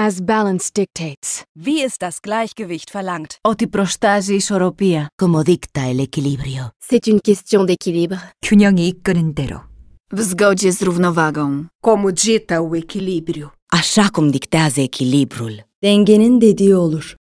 As balance dictates. Wie es das Gleichgewicht verlangt. Ότι προστάζει ισορροπία. Como dicta el equilibrio. C'est une question d'équilibre. 균형이 이끄는 대로. W zgodzie z równowagą. Como dicta o equilíbrio. Așa cum dictează echilibrul. Dengenin dediği olur.